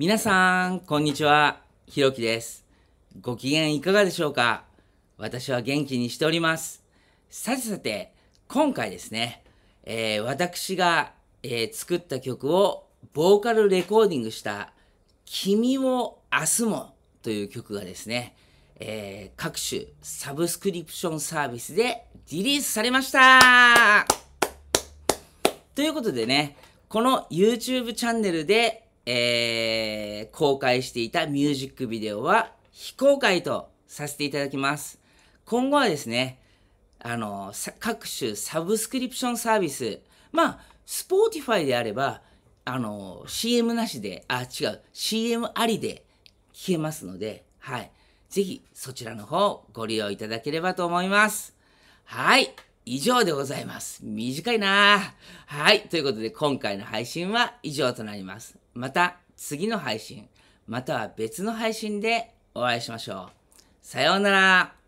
皆さん、こんにちは。ひろきです。ご機嫌いかがでしょうか私は元気にしております。さてさて、今回ですね、えー、私が、えー、作った曲をボーカルレコーディングした君を明日もという曲がですね、えー、各種サブスクリプションサービスでリリースされましたということでね、この YouTube チャンネルでえー、公開していたミュージックビデオは非公開とさせていただきます。今後はですね、あの、各種サブスクリプションサービス、まあ、スポーティファイであれば、あの、CM なしで、あ、違う、CM ありで聞けますので、はい。ぜひ、そちらの方、ご利用いただければと思います。はい。以上でございます。短いなはい。ということで、今回の配信は以上となります。また、次の配信、または別の配信でお会いしましょう。さようなら。